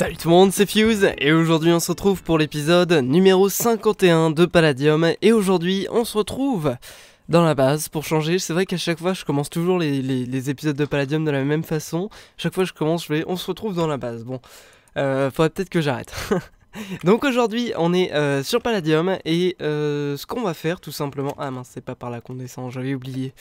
Salut tout le monde, c'est Fuse et aujourd'hui on se retrouve pour l'épisode numéro 51 de Palladium et aujourd'hui on se retrouve dans la base pour changer. C'est vrai qu'à chaque fois, je commence toujours les, épisodes de Palladium de la même façon. Chaque fois, je commence, je vais, on se retrouve dans la base. Bon, euh, faudrait peut-être que j'arrête. Donc aujourd'hui, on est euh, sur Palladium et euh, ce qu'on va faire tout simplement. Ah mince, c'est pas par la qu'on j'avais oublié.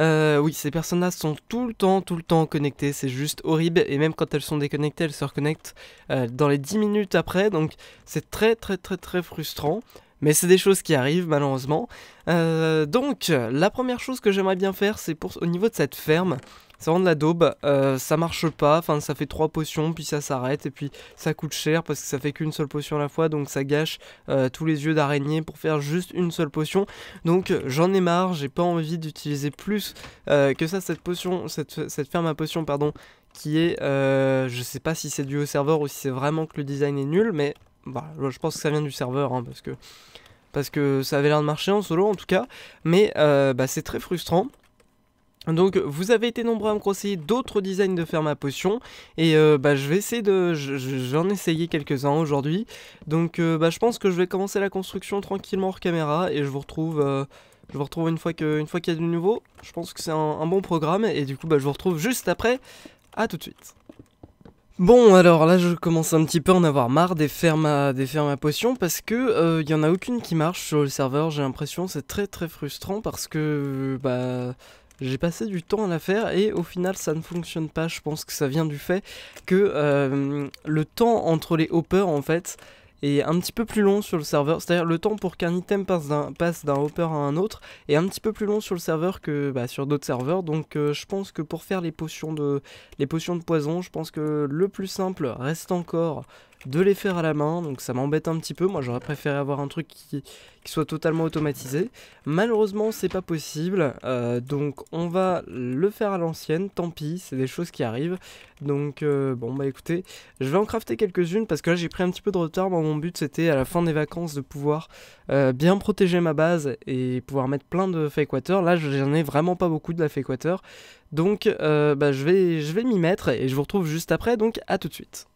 Euh, oui, ces personnes-là sont tout le temps, tout le temps connectées, c'est juste horrible. Et même quand elles sont déconnectées, elles se reconnectent dans les 10 minutes après. Donc c'est très, très, très, très frustrant. Mais c'est des choses qui arrivent malheureusement. donc la première chose que j'aimerais bien faire, c'est pour au niveau de cette ferme. Ça rend de la daube, euh, ça marche pas, enfin ça fait trois potions puis ça s'arrête et puis ça coûte cher parce que ça fait qu'une seule potion à la fois donc ça gâche euh, tous les yeux d'araignée pour faire juste une seule potion. Donc j'en ai marre, j'ai pas envie d'utiliser plus euh, que ça cette potion, cette, ferme à potion pardon qui est, je sais pas si c'est dû au serveur ou si c'est vraiment que le design est nul mais bah, je pense que ça vient du serveur hein, parce que parce que ça avait l'air de marcher en solo en tout cas, mais bah, c'est très frustrant. Donc vous avez été nombreux à me conseiller d'autres designs de ferme à potion et euh, bah, je vais essayer de... j'en ai essayé quelques-uns aujourd'hui. Donc euh, bah, je pense que je vais commencer la construction tranquillement hors caméra et je vous retrouve... Euh, je vous retrouve une fois qu'il y a du nouveau. Je pense que c'est un, bon programme et du coup bah, je vous retrouve juste après. A tout de suite. Bon alors là je commence un petit peu à en avoir marre des fermes à, des fermes à potions parce que il y en a aucune qui marche sur le serveur j'ai l'impression c'est très très frustrant parce que bah j'ai passé du temps à la faire et au final ça ne fonctionne pas. Je pense que ça vient du fait que euh, le temps entre les hoppers en fait est un petit peu plus long sur le serveur. C'est-à-dire le temps pour qu'un item passe d'un hopper à un autre est un petit peu plus long sur le serveur que bah, sur d'autres serveurs. Donc euh, je pense que pour faire les potions de les potions de poison, je pense que le plus simple reste encore de les faire à la main, donc ça m'embête un petit peu. Moi j'aurais préféré avoir un truc qui, soit totalement automatisé. Malheureusement c'est pas possible, euh, donc on va le faire à l'ancienne, tant pis, c'est des choses qui arrivent. Donc euh, bon bah écoutez, je vais en crafter quelques-unes parce que là j'ai pris un petit peu de retard. Moi mon but c'était à la fin des vacances de pouvoir euh, bien protéger ma base et pouvoir mettre plein de fake water. Là j'en ai vraiment pas beaucoup de la fake water. Donc bah, je vais, je vais m'y mettre et je vous retrouve juste après, donc à tout de suite.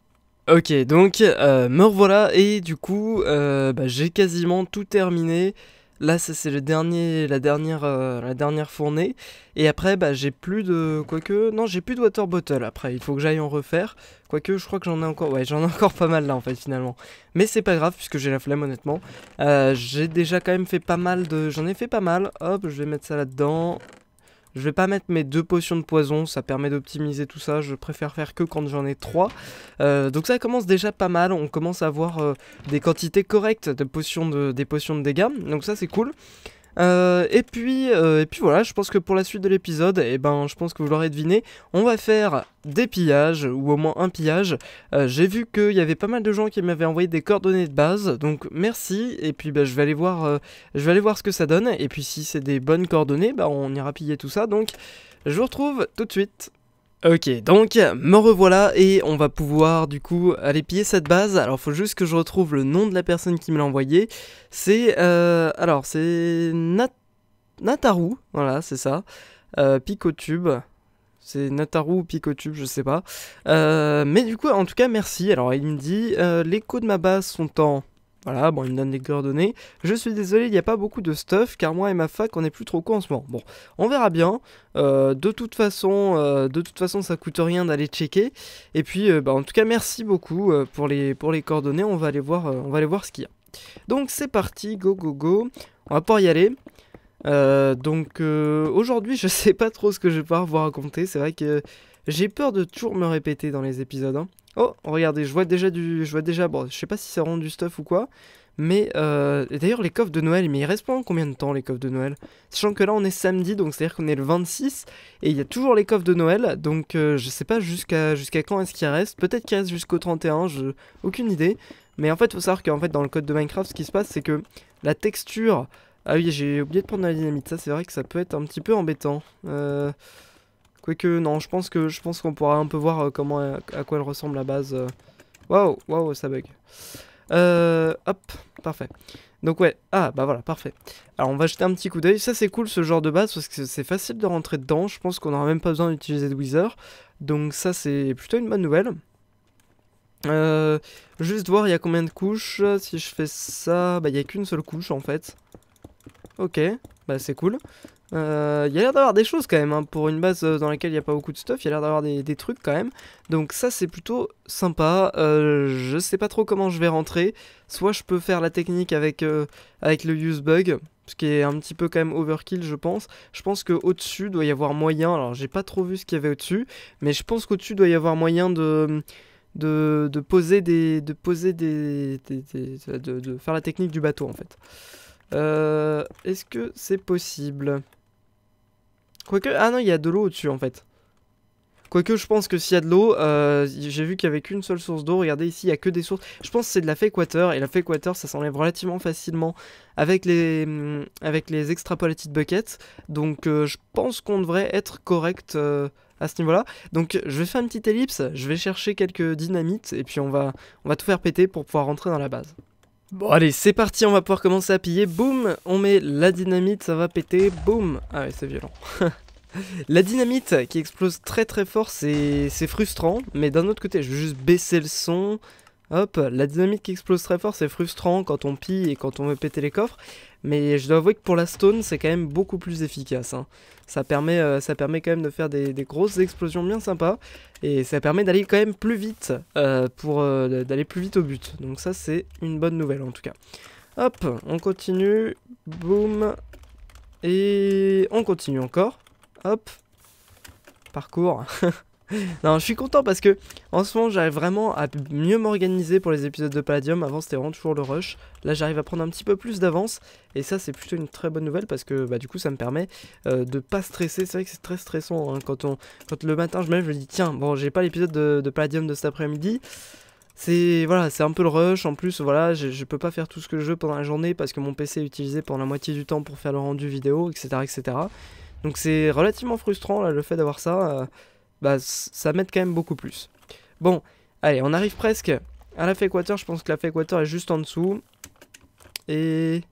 Ok, donc euh, me revoilà et du coup euh, bah, j'ai quasiment tout terminé. Là, ça c'est le dernier, la dernière, euh, la dernière fournée. Et après, bah, j'ai plus de, quoique, non, j'ai plus de water bottle. Après, il faut que j'aille en refaire. Quoique, je crois que j'en ai encore, ouais, j'en ai encore pas mal là en fait finalement. Mais c'est pas grave puisque j'ai la flemme honnêtement. j'ai déjà quand même fait pas mal de, j'en ai fait pas mal. Hop, je vais mettre ça là-dedans. Je vais pas mettre mes deux potions de poison, ça permet d'optimiser tout ça, je préfère faire que quand j'en ai trois. Euh, donc ça commence déjà pas mal, on commence à avoir euh, des quantités correctes de potions de, des potions de dégâts, donc ça c'est cool. Euh, et puis, euh, et puis voilà, je pense que pour la suite de l'épisode, et eh ben, je pense que vous l'aurez deviné, on va faire des pillages ou au moins un pillage. Euh, j'ai vu qu'il y avait pas mal de gens qui m'avaient envoyé des coordonnées de base, donc merci. Et puis, bah, je vais aller voir, je vais aller voir ce que ça donne. Et puis, si c'est des bonnes coordonnées, bah, on ira piller tout ça. Donc, je vous retrouve tout de suite. Ok, donc me revoilà et on va pouvoir du coup aller piller cette base. Alors faut juste que je retrouve le nom de la personne qui me l'a envoyé. C'est euh, alors c'est Nataru, voilà c'est ça. Euh, Picotube. C'est Nataru ou Picotube, je sais pas. Euh, mais du coup, en tout cas, merci. Alors, il me dit, les de ma base sont en voilà, bon, il me donne des coordonnées. Je suis désolé, il n'y a pas beaucoup de stuff, car moi et ma fac, on n'est plus trop con en ce moment. Bon, on verra bien. Euh, de toute façon, euh, de toute façon, ça coûte rien d'aller checker. Et puis, euh, bah, en tout cas, merci beaucoup pour les pour les coordonnées. On va aller voir, on va aller voir ce qu'il y a. Donc c'est parti, go go go. On va pas y aller. donc aujourd'hui, je sais pas trop ce que je vais pouvoir vous raconter. C'est vrai que j'ai peur de toujours me répéter dans les épisodes. Hein. Oh, regardez, je vois déjà du. Je vois déjà. Bon, je sais pas si ça rend du stuff ou quoi. Mais euh, d'ailleurs, les coffres de Noël, mais ils restent pendant combien de temps les coffres de Noël Sachant que là, on est samedi, donc c'est-à-dire qu'on est le 26, et il y a toujours les coffres de Noël, donc euh, je sais pas jusqu'à jusqu'à quand est-ce qu'il reste, Peut-être qu'ils restent jusqu'au 31, je... aucune idée. Mais en fait, faut savoir qu'en fait, dans le code de Minecraft, ce qui se passe, c'est que la texture. Ah oui, j'ai oublié de prendre la dynamite, ça c'est vrai que ça peut être un petit peu embêtant. Euh. Quoique, non, je pense que je qu'on pourra un peu voir euh, comment euh, à quoi elle ressemble la base. Euh. Waouh, waouh, ça bug. Euh, hop, parfait. Donc ouais, ah bah voilà, parfait. Alors on va jeter un petit coup d'œil. Ça c'est cool ce genre de base parce que c'est facile de rentrer dedans. Je pense qu'on n'aura même pas besoin d'utiliser de wizard. Donc ça c'est plutôt une bonne nouvelle. juste voir il y a combien de couches. Si je fais ça, bah il n'y a qu'une seule couche en fait. Ok, bah c'est cool. Euh, il y a l'air d'avoir des choses quand même, hein. pour une base euh, dans laquelle il n'y a pas beaucoup de stuff, il y a l'air d'avoir des, trucs quand même. Donc ça c'est plutôt sympa, euh, je sais pas trop comment je vais rentrer, soit je peux faire la technique avec, avec le use bug, ce qui est un petit peu quand même overkill je pense. Je pense qu'au-dessus doit y avoir moyen, alors j'ai pas trop vu ce qu'il y avait au-dessus, mais je pense qu'au-dessus doit y avoir moyen de... De, poser des de poser des, de, faire la technique du bateau en fait est-ce que c'est possible Quoique, ah non, il y a de l'eau au-dessus en fait. Quoique, je pense que s'il y a de l'eau, euh, j'ai vu qu'il n'y avait qu'une seule source d'eau. Regardez ici, il n'y a que des sources. Je pense que c'est de la water Et la water, ça s'enlève relativement facilement avec les, mm, avec les extrapolated buckets. Donc, euh, je pense qu'on devrait être correct euh, à ce niveau-là. Donc, je vais faire une petite ellipse. Je vais chercher quelques dynamites. Et puis, on va, on va tout faire péter pour pouvoir rentrer dans la base. Bon allez, c'est parti, on va pouvoir commencer à piller. Boum, on met la dynamite, ça va péter. Boum. Ah c'est violent. la dynamite qui explose très très fort, c'est frustrant. Mais d'un autre côté, je vais juste baisser le son. Hop, la dynamite qui explose très fort, c'est frustrant quand on pille et quand on veut péter les coffres. Mais je dois avouer que pour la stone, c'est quand même beaucoup plus efficace. Hein. Ça, permet, euh, ça permet quand même de faire des, grosses explosions bien sympas. Et ça permet d'aller quand même plus vite, euh, pour euh, d'aller plus vite au but. Donc ça, c'est une bonne nouvelle en tout cas. Hop, on continue. Boum. Et on continue encore. Hop. Parcours. non, je suis content parce que en ce moment, j'arrive vraiment à mieux m'organiser pour les épisodes de Palladium. Avant, c'était vraiment toujours le rush. Là, j'arrive à prendre un petit peu plus d'avance. Et ça, c'est plutôt une très bonne nouvelle parce que bah, du coup, ça me permet euh, de pas stresser. C'est vrai que c'est très stressant hein, quand, on, quand le matin, je me lève, je me dis tiens, bon, j'ai pas l'épisode de, Palladium de cet après-midi c'est voilà, un peu le rush en plus voilà, je, peux pas faire tout ce que je veux pendant la journée parce que mon PC est utilisé pendant la moitié du temps pour faire le rendu vidéo, etc. etc. Donc c'est relativement frustrant le fait d'avoir ça. Euh, bah, ça m'aide quand même beaucoup plus. Bon, allez, on arrive presque à la équateur Je pense que la équateur est juste en dessous. Et...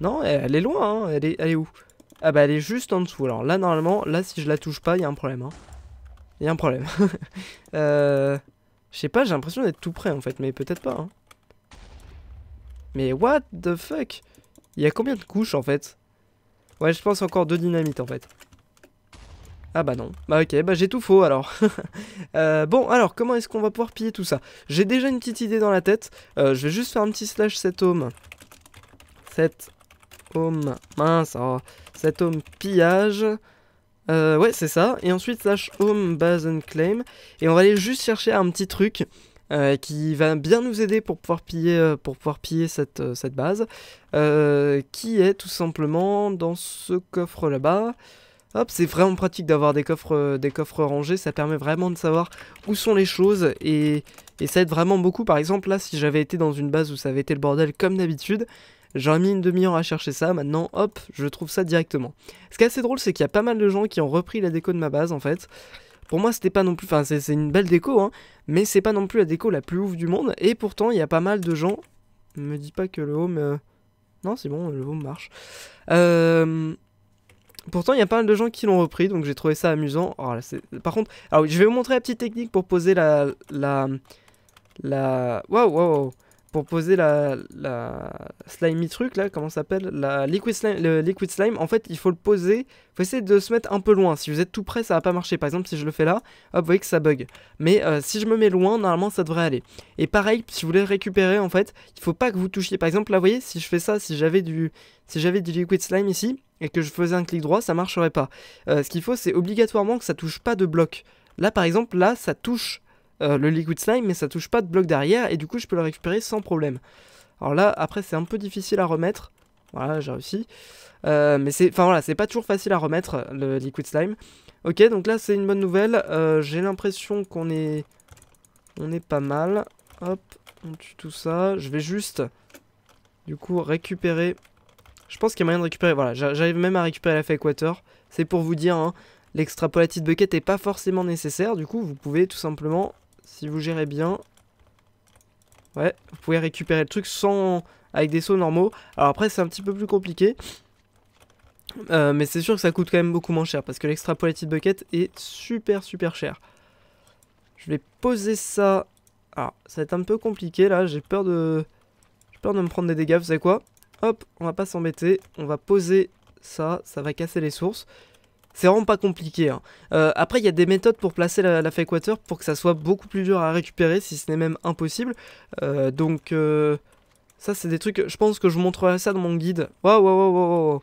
Non, elle est loin, hein. elle, est, elle est où Ah bah elle est juste en dessous. Alors là, normalement, là, si je la touche pas, il y a un problème. Hein. Il y a un problème. euh... Je sais pas, j'ai l'impression d'être tout près en fait, mais peut-être pas. Hein. Mais what the fuck Il y a combien de couches en fait Ouais, je pense encore deux dynamites en fait. Ah bah non. Bah ok, bah j'ai tout faux alors. Euh, bon, alors comment est-ce qu'on va pouvoir piller tout ça J'ai déjà une petite idée dans la tête. Euh, je vais juste faire un petit slash set home. Set home. Mince. set oh. home pillage. Euh, ouais, c'est ça. Et ensuite slash home base and claim. Et on va aller juste chercher un petit truc. qui va bien nous aider pour pouvoir piller, pour pouvoir piller cette, cette base, qui est tout simplement dans ce coffre là-bas. Hop, c'est vraiment pratique d'avoir des coffres, euh, des coffres rangés, ça permet vraiment de savoir où sont les choses et, ça aide vraiment beaucoup. Par exemple, là, si j'avais été dans une base où ça avait été le bordel comme d'habitude, J'aurais mis une demi-heure à chercher ça, maintenant hop, je trouve ça directement. Ce qui est assez drôle, c'est qu'il y a pas mal de gens qui ont repris la déco de ma base en fait. Pour moi, c'était pas non plus. Enfin, c'est une belle déco, hein, mais c'est pas non plus la déco la plus ouf du monde. Et pourtant, il y a pas mal de gens. Me dis pas que le home. Euh, non, c'est bon, le home marche. Euh... Pourtant, il y a pas mal de gens qui l'ont repris, donc j'ai trouvé ça amusant. Oh par contre, ah je vais vous montrer la petite technique pour poser la... la... la... Waouh, wow poser la, la slimy truc là, comment ça s'appelle La liquid slime, le liquid slime, en fait il faut le poser, faut essayer de se mettre un peu loin, si vous êtes tout près ça va pas marcher, par exemple si je le fais là, hop vous voyez que ça bug, mais euh, si je me mets loin normalement ça devrait aller. Et pareil, si vous voulez récupérer en fait, il faut pas que vous touchiez, par exemple là vous voyez si je fais ça, si j'avais du, si j'avais du liquid slime ici, et que je faisais un clic droit ça marcherait pas. Euh, ce qu'il faut c'est obligatoirement que ça touche pas de bloc. Là par exemple là ça touche euh, le liquid slime, mais ça touche pas de bloc derrière, et du coup je peux le récupérer sans problème. Alors là, après c'est un peu difficile à remettre, voilà, j'ai réussi. Euh, mais c'est, enfin voilà, c'est pas toujours facile à remettre le liquid slime. Ok, donc là c'est une bonne nouvelle. Euh, j'ai l'impression qu'on est, on est pas mal. Hop, on tue tout ça. Je vais juste, du coup, récupérer. Je pense qu'il y a moyen de récupérer. Voilà, j'arrive même à récupérer la fée équateur. C'est pour vous dire, hein, l'extrapolative bucket est pas forcément nécessaire. Du coup, vous pouvez tout simplement si vous gérez bien. Ouais, vous pouvez récupérer le truc sans avec des sauts normaux. Alors après, c'est un petit peu plus compliqué. Euh, mais c'est sûr que ça coûte quand même beaucoup moins cher parce que l'extra l'extrapolated bucket est super super cher. Je vais poser ça. Alors, ah, ça va être un peu compliqué là, j'ai peur de j'ai peur de me prendre des dégâts, vous savez quoi Hop, on va pas s'embêter, on va poser ça, ça va casser les sources. C'est vraiment pas compliqué. Hein. Euh, après, il y a des méthodes pour placer la, fake water pour que ça soit beaucoup plus dur à récupérer, si ce n'est même impossible. Euh, donc, euh, ça, c'est des trucs... Je pense que je vous montrerai ça dans mon guide. Waouh, waouh, waouh, waouh.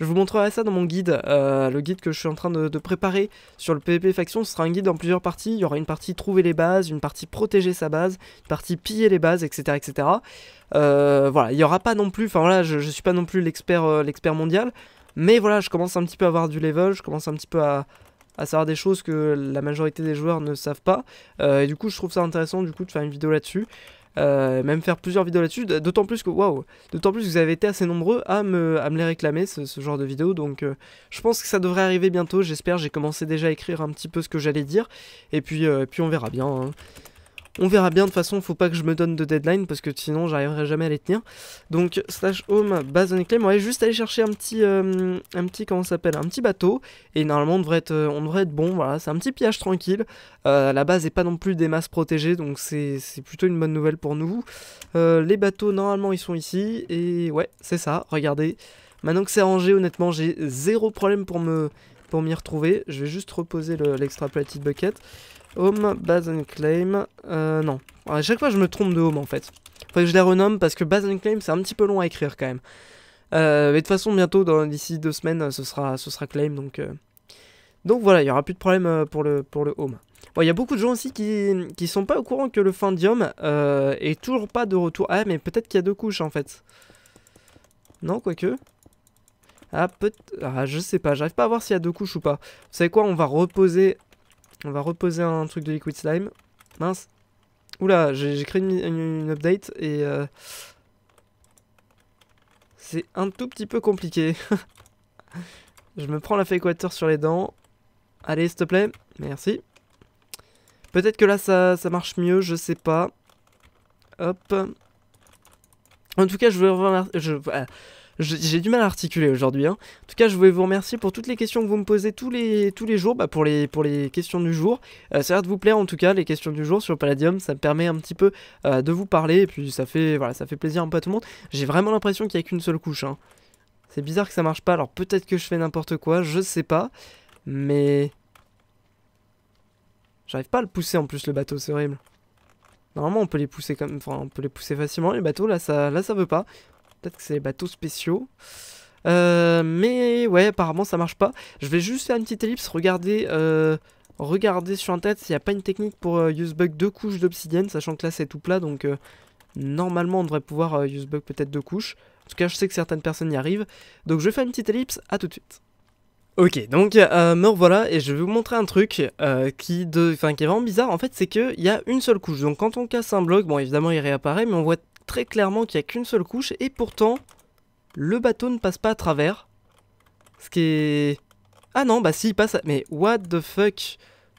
Je vous montrerai ça dans mon guide, le guide que je suis en train de, préparer sur le PvP Faction. Ce sera un guide en plusieurs parties. Il y aura une partie trouver les bases, une partie protéger sa base, une partie piller les bases, etc. etc. voilà, il n'y aura pas non plus, enfin voilà, je ne suis pas non plus l'expert l'expert mondial, mais voilà, je commence un petit peu à avoir du level, je commence un petit peu à, savoir des choses que la majorité des joueurs ne savent pas. Euh, et du coup, je trouve ça intéressant du coup de faire une vidéo là-dessus. Euh, même faire plusieurs vidéos là-dessus, d'autant plus que waouh, d'autant plus que vous avez été assez nombreux à me, à les réclamer ce, genre de vidéo, donc euh, je pense que ça devrait arriver bientôt. J'espère, j'ai commencé déjà à écrire un petit peu ce que j'allais dire, et puis, puis on verra bien. Hein. On verra bien, de toute façon, faut pas que je me donne de deadline parce que sinon j'arriverai jamais à les tenir. Donc, slash home, base on éclair, on va juste aller chercher un petit, euh, un petit comment s'appelle, un petit bateau. Et normalement, on devrait être, euh, on bon, voilà, c'est un petit pillage tranquille. Euh, la base n'est pas non plus des masses protégées, donc c'est plutôt une bonne nouvelle pour nous. les bateaux, normalement, ils sont ici. Et ouais, c'est ça, regardez. Maintenant que c'est rangé, honnêtement, j'ai zéro problème pour me pour m'y retrouver. Je vais juste reposer l'extra le, bucket. Home, Base and Claim. Euh, non. à chaque fois, je me trompe de Home en fait. Faudrait que je les renomme parce que Base and Claim, c'est un petit peu long à écrire quand même. Euh, mais de toute façon, bientôt, d'ici deux semaines, ce sera, ce sera Claim. Donc, euh, donc voilà, il n'y aura plus de problème pour le, pour le Home. Bon, il y a beaucoup de gens aussi qui, ne sont pas au courant que le Fendium est toujours pas de retour. Ah, mais peut-être qu'il y a deux couches en fait. Non, quoique. Ah, peut ah, je sais pas, j'arrive pas à voir s'il y a deux couches ou pas. Vous savez quoi, on va reposer on va reposer un truc de liquid slime. Mince. Oula, j'ai créé une, update et... Euh, c'est un tout petit peu compliqué. Je me prends la fée équateur sur les dents. Allez, s'il te plaît. Merci. Peut-être que là, ça, marche mieux, je sais pas. Hop. En tout cas, je veux Je... J'ai du mal à articuler aujourd'hui. Hein. En tout cas, je voulais vous remercier pour toutes les questions que vous me posez tous les, tous les jours, bah, pour, les, pour les questions du jour. Euh, ça a l'air de vous plaire en tout cas, les questions du jour sur Palladium. Ça me permet un petit peu euh, de vous parler et puis ça fait, voilà, ça fait plaisir un peu à tout le monde. J'ai vraiment l'impression qu'il n'y a qu'une seule couche. Hein. C'est bizarre que ça marche pas, alors peut-être que je fais n'importe quoi, je sais pas. Mais... J'arrive pas à le pousser en plus le bateau, c'est horrible. Normalement on peut les pousser comme... Enfin on peut les pousser facilement les bateaux, là ça, là, ça veut pas. Peut-être que c'est les bateaux spéciaux. Euh, mais ouais, apparemment ça marche pas. Je vais juste faire une petite ellipse, regarder, euh, sur internet s'il n'y a pas une technique pour euh, use Usebug deux couches d'obsidienne, sachant que là c'est tout plat, donc euh, normalement on devrait pouvoir Usebug peut-être deux couches. En tout cas, je sais que certaines personnes y arrivent. Donc je vais faire une petite ellipse, à tout de suite. Ok, donc me revoilà et je vais vous montrer un truc qui, de... enfin, qui est vraiment bizarre en fait, c'est qu'il y a une seule couche. Donc quand on casse un bloc, bon évidemment il réapparaît, mais on voit très clairement qu'il n'y a qu'une seule couche, et pourtant, le bateau ne passe pas à travers. Ce qui est... Ah non, bah si, il passe à... Mais what the fuck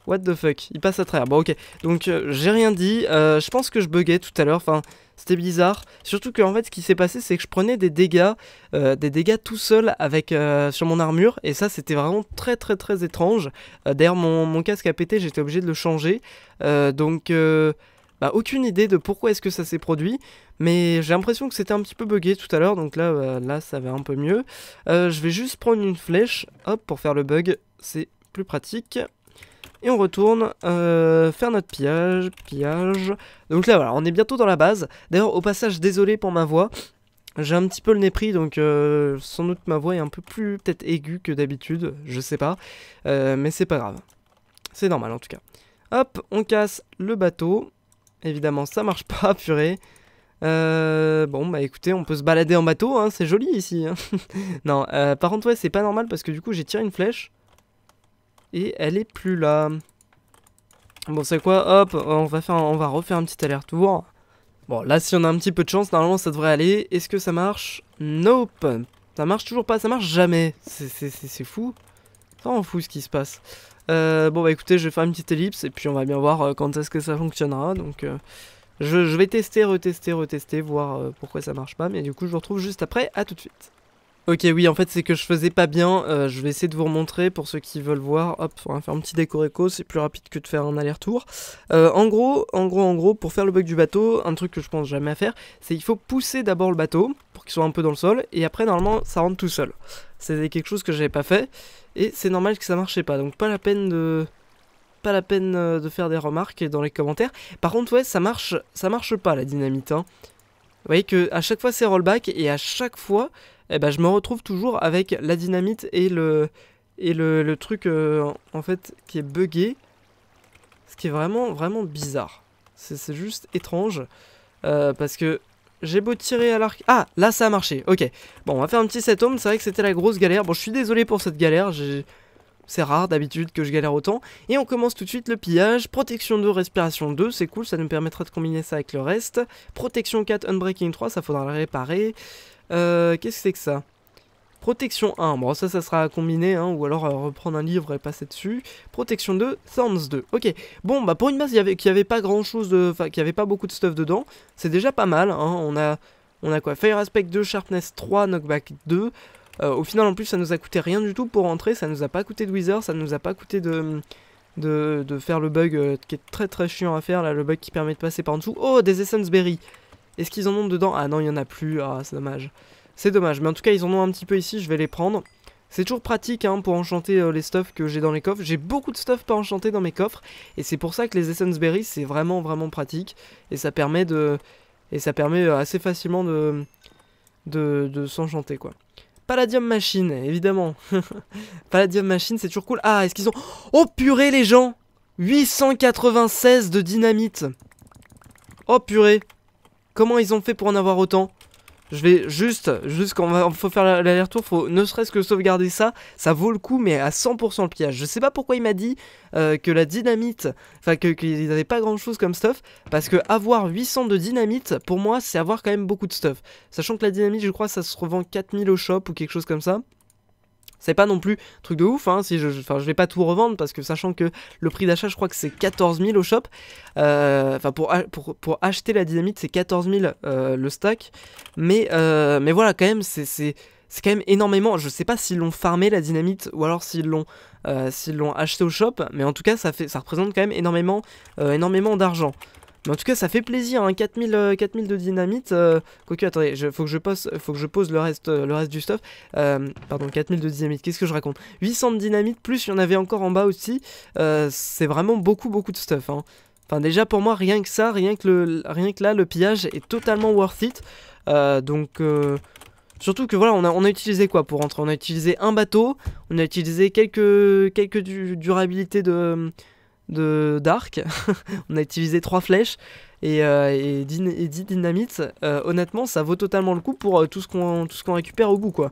What the fuck Il passe à travers. Bon, ok. Donc, euh, j'ai rien dit. Euh, je pense que je buguais tout à l'heure. Enfin, c'était bizarre. Surtout que, en fait, ce qui s'est passé, c'est que je prenais des dégâts, euh, des dégâts tout seul avec, sur mon armure. Et ça, c'était vraiment très, très, très étrange. D'ailleurs, mon, mon, casque a pété. J'étais obligé de le changer. donc bah, aucune idée de pourquoi est-ce que ça s'est produit, mais j'ai l'impression que c'était un petit peu bugué tout à l'heure, donc là, bah, là ça va un peu mieux. Euh, je vais juste prendre une flèche, hop, pour faire le bug, c'est plus pratique. Et on retourne euh, faire notre pillage, pillage. Donc là voilà, on est bientôt dans la base. D'ailleurs au passage, désolé pour ma voix, j'ai un petit peu le nez pris, donc euh, sans doute ma voix est un peu plus peut-être aiguë que d'habitude, je sais pas. mais c'est pas grave. C'est normal en tout cas. Hop, on casse le bateau. Évidemment, ça marche pas, purée. Euh, bon, bah écoutez, on peut se balader en bateau, hein, c'est joli ici. Hein. non, euh, par contre, ouais, c'est pas normal parce que du coup, j'ai tiré une flèche. Et elle est plus là. Bon, c'est quoi Hop, on va, faire, on va refaire un petit aller-retour. Bon, là, si on a un petit peu de chance, normalement, ça devrait aller. Est-ce que ça marche Nope. Ça marche toujours pas, ça marche jamais. C'est fou. Ça en fou ce qui se passe. Euh, bon bah écoutez, je vais faire une petite ellipse et puis on va bien voir euh, quand est-ce que ça fonctionnera. Donc euh, je, vais tester, retester, retester, voir pourquoi ça marche pas. Mais du coup je vous retrouve juste après, à tout de suite. Ok oui en fait c'est que je faisais pas bien, je vais essayer de vous remontrer pour ceux qui veulent voir, hop on va faire un petit décor décoréco, c'est plus rapide que de faire un aller-retour. en gros, en gros, en gros, pour faire le bug du bateau, un truc que je pense jamais à faire, c'est il faut pousser d'abord le bateau, qui sont un peu dans le sol, et après normalement ça rentre tout seul. c'est quelque chose que j'avais pas fait, et c'est normal que ça marchait pas, donc pas la peine de pas la peine euh, de faire des remarques dans les commentaires. Par contre ouais ça marche ça marche pas la dynamite. Hein. Vous voyez que à chaque fois c'est rollback et à chaque fois eh ben, je me retrouve toujours avec la dynamite et le et le, truc euh, en fait qui est buggé. Ce qui est vraiment vraiment bizarre. C'est juste étrange. Euh, parce que j'ai beau tirer à l'arc... Ah, là ça a marché, ok. Bon, on va faire un petit set home, c'est vrai que c'était la grosse galère. Bon, je suis désolé pour cette galère, C'est rare d'habitude que je galère autant. Et on commence tout de suite le pillage. Protection 2, respiration 2, c'est cool, ça nous permettra de combiner ça avec le reste. Protection 4, unbreaking 3, ça faudra le réparer. Euh, Qu'est-ce que c'est que ça Protection 1, bon ça, ça sera à combiner, hein, ou alors euh, reprendre un livre et passer dessus. Protection 2, Thorns 2, ok. Bon, bah pour une base qui avait, avait pas grand chose, enfin qui avait pas beaucoup de stuff dedans, c'est déjà pas mal, hein. on a... On a quoi Fire Aspect 2, Sharpness 3, Knockback 2. Euh, au final, en plus, ça nous a coûté rien du tout pour rentrer. Ça nous a pas coûté de Wither, ça nous a pas coûté de, de, faire le bug euh, qui est très très chiant à faire. Là, le bug qui permet de passer par en dessous. Oh, des Essence Berry Est-ce qu'ils en ont dedans Ah non, il y en a plus. Ah, c'est dommage. C'est dommage, mais en tout cas, ils en ont un petit peu ici, je vais les prendre. C'est toujours pratique hein, pour enchanter euh, les stuffs que j'ai dans les coffres. J'ai beaucoup de stuff pas enchanté dans mes coffres, et c'est pour ça que les Essence Berries, c'est vraiment, vraiment pratique, et ça permet de... Et ça permet euh, assez facilement de, de, de s'enchanter, quoi. Palladium Machine, évidemment. Palladium Machine, c'est toujours cool. Ah, est-ce qu'ils ont... Oh purée, les gens 896 de dynamite Oh purée Comment ils ont fait pour en avoir autant je vais juste, juste qu'on va, faut faire l'aller-retour, faut ne serait-ce que sauvegarder ça, ça vaut le coup, mais à 100% le pillage. Je sais pas pourquoi il m'a dit euh, que la dynamite, enfin qu'il n'avait pas grand-chose comme stuff, parce que avoir 800 de dynamite, pour moi, c'est avoir quand même beaucoup de stuff. Sachant que la dynamite, je crois, ça se revend 4000 au shop ou quelque chose comme ça. C'est pas non plus truc de ouf, hein, si je, enfin, je vais pas tout revendre parce que sachant que le prix d'achat, je crois que c'est 14 000 au shop. Euh, enfin, pour, pour, acheter la dynamite, c'est 14 000 euh, le stack. Mais, euh, mais voilà, quand même, c'est c'est quand même énormément. Je sais pas s'ils l'ont farmé la dynamite ou alors s'ils l'ont l'ont acheté au shop, mais en tout cas ça fait ça représente quand même énormément énormément d'argent. Mais en tout cas, ça fait plaisir, hein, 4000, euh, de dynamite. Euh, quoique, attendez, je, faut, que je pose, faut que je pose le reste, euh, le reste du stuff. pardon, 4000 de dynamite, qu'est-ce que je raconte 800 de dynamite, plus il y en avait encore en bas aussi. c'est vraiment beaucoup, beaucoup de stuff. Hein. Enfin, déjà pour moi, rien que ça, rien que, le, rien que là, le pillage est totalement worth it. donc... Surtout que voilà, on a, on a utilisé quoi pour rentrer On a utilisé un bateau, on a utilisé quelques, quelques durabilités de, de d'arc. on a utilisé trois flèches et, 10 euh, dynamites. Euh, honnêtement, ça vaut totalement le coup pour euh, tout ce qu'on récupère au bout, quoi.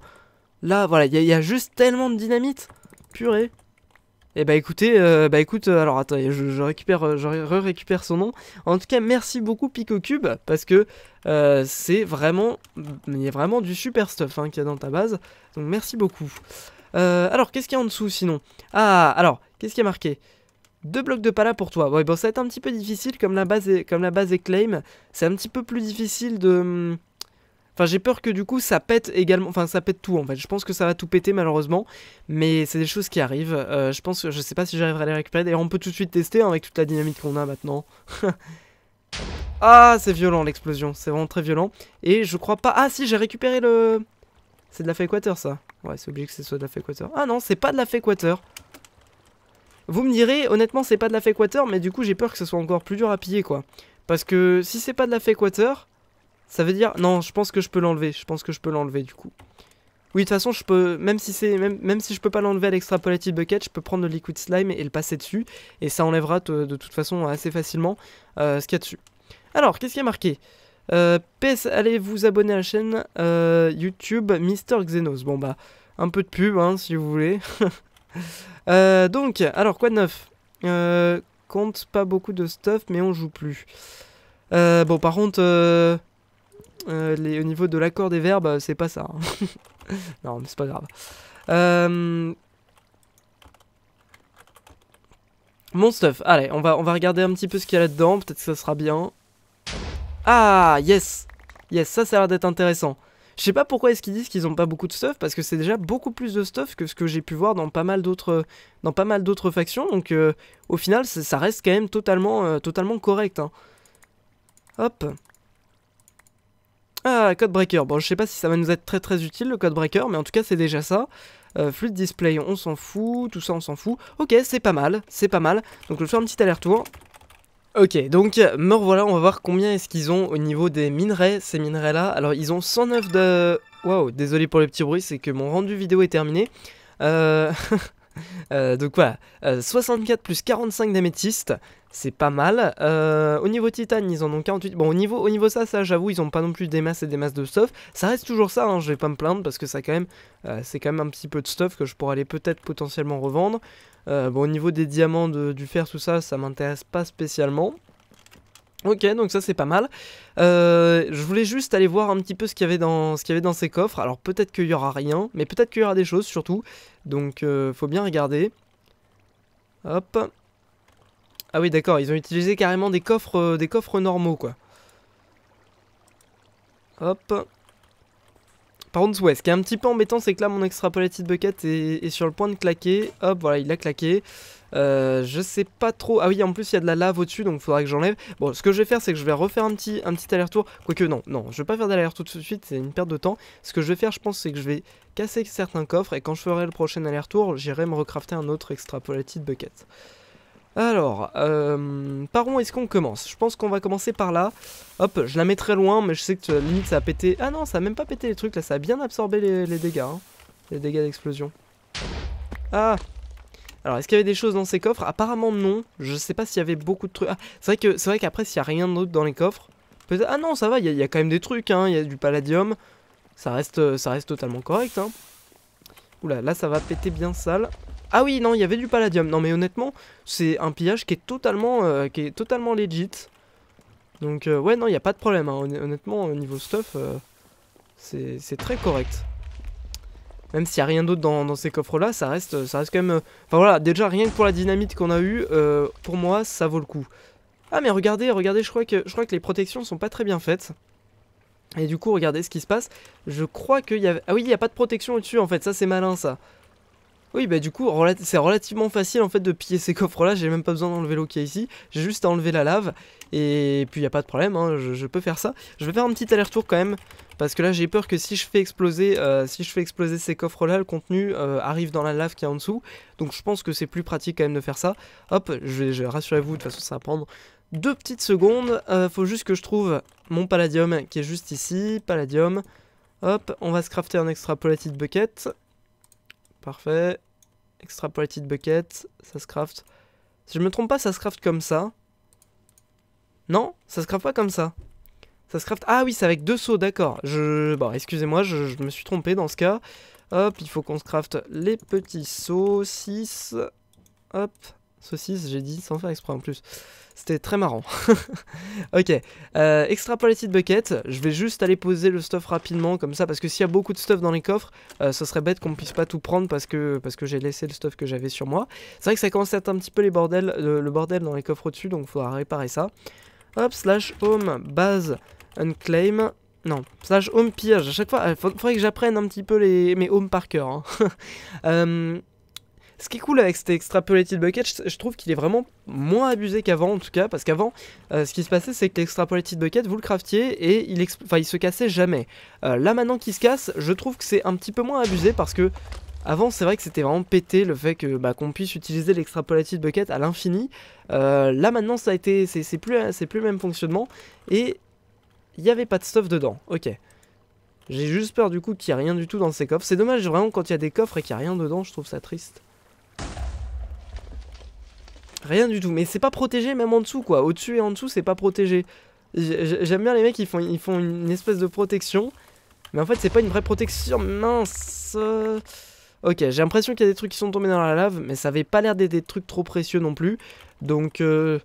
Là, voilà, il y, a juste tellement de dynamite. Purée. Et eh bah écoutez, bah écoute, alors attends, je, récupère, je récupère son nom. En tout cas, merci beaucoup PicoCube parce que c'est vraiment, il y a vraiment du super stuff hein, qu'il y a dans ta base. Donc merci beaucoup. alors qu'est-ce qu'il y a en dessous sinon Ah, alors qu'est-ce qui a marqué deux blocs de pala pour toi. Ouais, bon, ça va être un petit peu difficile, comme la base est, comme la base est claim, c'est un petit peu plus difficile de... Hum, enfin, j'ai peur que du coup ça pète également. Enfin, ça pète tout en fait. Je pense que ça va tout péter malheureusement. Mais c'est des choses qui arrivent. Euh, je pense que je sais pas si j'arriverai à les récupérer. D'ailleurs, on peut tout de suite tester hein, avec toute la dynamite qu'on a maintenant. ah, c'est violent l'explosion. C'est vraiment très violent. Et je crois pas. Ah, si, j'ai récupéré le. C'est de la équateur ça. Ouais, c'est obligé que ce soit de la Féquateur. Ah non, c'est pas de la équateur. Vous me direz, honnêtement, c'est pas de la fake water, mais du coup, j'ai peur que ce soit encore plus dur à piller, quoi. Parce que si c'est pas de la fake water, ça veut dire... Non, je pense que je peux l'enlever, je pense que je peux l'enlever, du coup. Oui, de toute façon, je peux, même si c'est, même, même, si je peux pas l'enlever à l'extrapolative bucket, je peux prendre le liquid slime et le passer dessus, et ça enlèvera de, toute façon assez facilement euh, ce qu'il y a dessus. Alors, qu'est-ce qui est marqué euh, PS, allez vous abonner à la chaîne euh, YouTube Mister Xenos. Bon bah, un peu de pub, hein, si vous voulez. Euh, donc, alors, quoi de neuf euh, Compte pas beaucoup de stuff, mais on joue plus. Euh, bon, par contre, au niveau de l'accord des verbes, c'est pas ça. Hein. non, mais c'est pas grave. Mon stuff. Allez, on va, on va regarder un petit peu ce qu'il y a là-dedans. Peut-être que ça sera bien. Ah, yes Yes, ça, ça a l'air d'être intéressant. Je sais pas pourquoi est-ce qu'ils disent qu'ils ont pas beaucoup de stuff parce que c'est déjà beaucoup plus de stuff que ce que j'ai pu voir dans pas mal d'autres dans pas mal d'autres factions. Donc euh, au final, ça reste quand même totalement euh, totalement correct. Hein. Hop. Ah, code breaker. Bon, je sais pas si ça va nous être très très utile le code breaker, mais en tout cas, c'est déjà ça. Euh, fluid display, on s'en fout, tout ça on s'en fout. OK, c'est pas mal, c'est pas mal. Donc je fais un petit aller-retour. Ok, donc me revoilà, on va voir combien est-ce qu'ils ont au niveau des minerais, ces minerais-là. Alors, ils ont 109 de... Waouh, désolé pour les petits bruits c'est que mon rendu vidéo est terminé. Euh, euh, donc voilà, 64 euh, plus 45 d'améthyste, c'est pas mal. au niveau titane, ils en ont 48. Bon, au niveau, au niveau ça, ça j'avoue, ils ont pas non plus des masses et des masses de stuff. Ça reste toujours ça, hein, je vais pas me plaindre parce que ça quand même, c'est quand même un petit peu de stuff que je pourrais aller peut-être potentiellement revendre. Euh, bon, au niveau des diamants, du fer, tout ça, ça m'intéresse pas spécialement. Ok, donc ça c'est pas mal. Euh, je voulais juste aller voir un petit peu ce qu'il y avait dans ce y avait dans ces coffres. Alors peut-être qu'il y aura rien, mais peut-être qu'il y aura des choses surtout. Donc euh, faut bien regarder. Hop. Ah oui, d'accord. Ils ont utilisé carrément des coffres, des coffres normaux quoi. Hop. Par contre, ouais, ce qui est un petit peu embêtant, c'est que là, mon extrapolated bucket est, sur le point de claquer. Hop, voilà, il a claqué. Euh, je sais pas trop. Ah oui, en plus, il y a de la lave au-dessus, donc il faudra que j'enlève. Bon, ce que je vais faire, c'est que je vais refaire un petit, un petit aller-retour. Quoique, non, non, je vais pas faire d'aller-retour tout de suite, c'est une perte de temps. Ce que je vais faire, je pense, c'est que je vais casser certains coffres, et quand je ferai le prochain aller-retour, j'irai me recrafter un autre extrapolated bucket. Alors, euh, par où est-ce qu'on commence Je pense qu'on va commencer par là. Hop, je la mets très loin, mais je sais que euh, limite ça a pété. Ah non, ça a même pas pété les trucs, là ça a bien absorbé les, dégâts. Hein. Les dégâts d'explosion. Ah alors, est-ce qu'il y avait des choses dans ces coffres Apparemment, non. Je sais pas s'il y avait beaucoup de trucs. Ah, c'est vrai c'est vrai qu'après, s'il y a rien d'autre dans les coffres, ah non, ça va, il y, a quand même des trucs, hein. Il y a du palladium. Ça reste, euh, ça reste totalement correct, hein. Oula, là, ça va péter bien sale. Ah oui, non, il y avait du palladium. Non, mais honnêtement, c'est un pillage qui est totalement, euh, qui est totalement legit. Donc, euh, ouais, non, il n'y a pas de problème. Hein. Honnêtement, au niveau stuff, euh, c'est très correct. Même s'il n'y a rien d'autre dans, ces coffres-là, ça reste, ça reste quand même... Enfin voilà, déjà, rien que pour la dynamite qu'on a eue, pour moi, ça vaut le coup. Ah, mais regardez, regardez, je crois que, je crois que les protections sont pas très bien faites. Et du coup, regardez ce qui se passe. Je crois qu'il y a Ah oui, il n'y a pas de protection au-dessus, en fait. Ça, c'est malin, ça. Oui, bah du coup, c'est relativement facile en fait de piller ces coffres-là. J'ai même pas besoin d'enlever l'eau qui est ici. J'ai juste à enlever la lave. Et puis, il a pas de problème, hein. je, peux faire ça. Je vais faire un petit aller-retour quand même. Parce que là, j'ai peur que si je fais exploser, euh, si je fais exploser ces coffres-là, le contenu euh, arrive dans la lave qui est en dessous. Donc, je pense que c'est plus pratique quand même de faire ça. Hop, je, rassurez-vous, de toute façon, ça va prendre deux petites secondes. Euh, faut juste que je trouve mon palladium qui est juste ici. Palladium. Hop, on va se crafter un extrapolated bucket. Parfait. Extrapolated bucket, ça se craft. Si je me trompe pas, ça se craft comme ça. Non, ça se craft pas comme ça. Ça se craft... Ah oui, c'est avec deux seaux, d'accord. Je... Bon, excusez-moi, je... me suis trompé dans ce cas. Hop, il faut qu'on se craft les petits seaux. 6. Hop, Saucisse, j'ai dit sans faire exprès en plus. C'était très marrant. ok, euh, extrapolated bucket. Je vais juste aller poser le stuff rapidement comme ça parce que s'il y a beaucoup de stuff dans les coffres, euh, ce serait bête qu'on puisse pas tout prendre parce que, parce que j'ai laissé le stuff que j'avais sur moi. C'est vrai que ça commence à être un petit peu les bordels, euh, le, bordel dans les coffres au-dessus, donc il faudra réparer ça. Hop, slash home, base, unclaim. Non, slash home pillage. À chaque fois, il ah, faudrait que j'apprenne un petit peu les, mes home par cœur. Hein. Euh, ce qui est cool avec cet Extrapolated Bucket, je, trouve qu'il est vraiment moins abusé qu'avant en tout cas, parce qu'avant, euh, ce qui se passait, c'est que l'Extrapolated Bucket, vous le craftiez et il, il se cassait jamais. Euh, là maintenant qu'il se casse, je trouve que c'est un petit peu moins abusé parce que avant, c'est vrai que c'était vraiment pété le fait que bah, qu'on puisse utiliser l'extrapolated bucket à l'infini. Euh, là maintenant, ça a été, c'est plus, c'est plus le même fonctionnement et il n'y avait pas de stuff dedans. Ok. J'ai juste peur du coup qu'il n'y ait rien du tout dans ces coffres. C'est dommage vraiment quand il y a des coffres et qu'il n'y a rien dedans, je trouve ça triste. Rien du tout, mais c'est pas protégé même en dessous quoi, au-dessus et en dessous c'est pas protégé. J'aime bien les mecs, ils font, ils font une espèce de protection, mais en fait c'est pas une vraie protection, mince Ok, j'ai l'impression qu'il y a des trucs qui sont tombés dans la lave, mais ça avait pas l'air d'être des trucs trop précieux non plus, donc euh,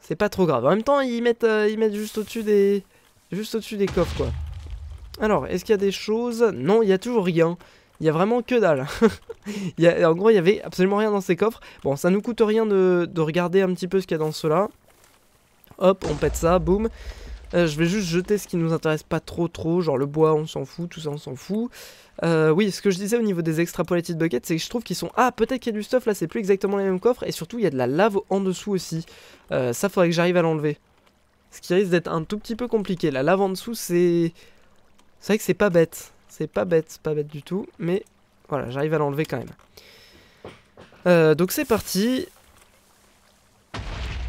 c'est pas trop grave. En même temps, euh, ils mettent, juste au-dessus des... Juste au-dessus des coffres, quoi. Alors, est-ce qu'il y a des choses Non, il y a toujours rien il y a vraiment que dalle. en gros, il y avait absolument rien dans ces coffres. Bon, ça nous coûte rien de, regarder un petit peu ce qu'il y a dans cela. Hop, on pète ça, boum. Euh, je vais juste jeter ce qui nous intéresse pas trop trop, genre le bois on s'en fout, tout ça on s'en fout. Euh, oui, ce que je disais au niveau des extrapolated buckets, c'est que je trouve qu'ils sont... Ah, peut-être qu'il y a du stuff là, c'est plus exactement les mêmes coffres, et surtout il y a de la lave en dessous aussi. Euh, ça faudrait que j'arrive à l'enlever. Ce qui risque d'être un tout petit peu compliqué. La lave en dessous c'est... C'est vrai que c'est pas bête. C'est pas bête, pas bête du tout, mais voilà, j'arrive à l'enlever quand même. Euh, donc c'est parti.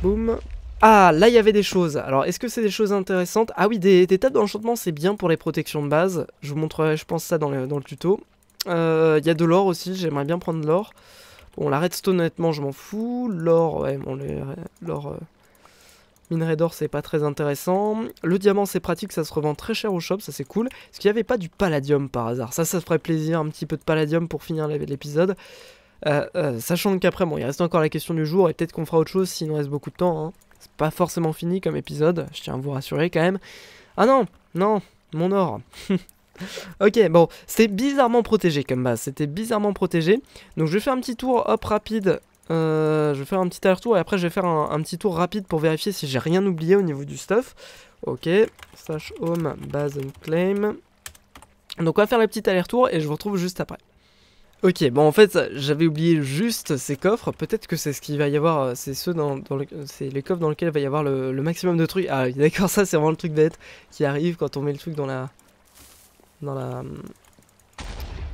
Boum. Ah, là il y avait des choses. Alors est-ce que c'est des choses intéressantes Ah oui, des, tables d'enchantement c'est bien pour les protections de base. Je vous montrerai je pense ça dans le, tuto. Euh, il y a de l'or aussi, j'aimerais bien prendre l'or. Bon, la redstone honnêtement je m'en fous. L'or, ouais, bon, l'or... Euh, Minerai d'or, c'est pas très intéressant. Le diamant, c'est pratique, ça se revend très cher au shop, ça c'est cool. Est-ce qu'il n'y avait pas du palladium par hasard Ça, ça ferait plaisir, un petit peu de palladium pour finir l'épisode. Euh, euh, sachant qu'après, bon, il reste encore la question du jour et peut-être qu'on fera autre chose s'il nous reste beaucoup de temps. Hein. C'est pas forcément fini comme épisode, je tiens à vous rassurer quand même. Ah non, non, mon or. ok, bon, c'était bizarrement protégé comme base, c'était bizarrement protégé. Donc je vais faire un petit tour, hop, rapide, euh, je vais faire un petit aller-retour et après je vais faire un, petit tour rapide pour vérifier si j'ai rien oublié au niveau du stuff. Ok, slash home, base and claim. Donc on va faire le petit aller-retour et je vous retrouve juste après. Ok, bon en fait j'avais oublié juste ces coffres, peut-être que c'est ce qu'il va y avoir, euh, c'est ceux dans, le, c'est les coffres dans lesquels il va y avoir le, maximum de trucs. Ah d'accord, ça c'est vraiment le truc bête qui arrive quand on met le truc dans la... Dans la...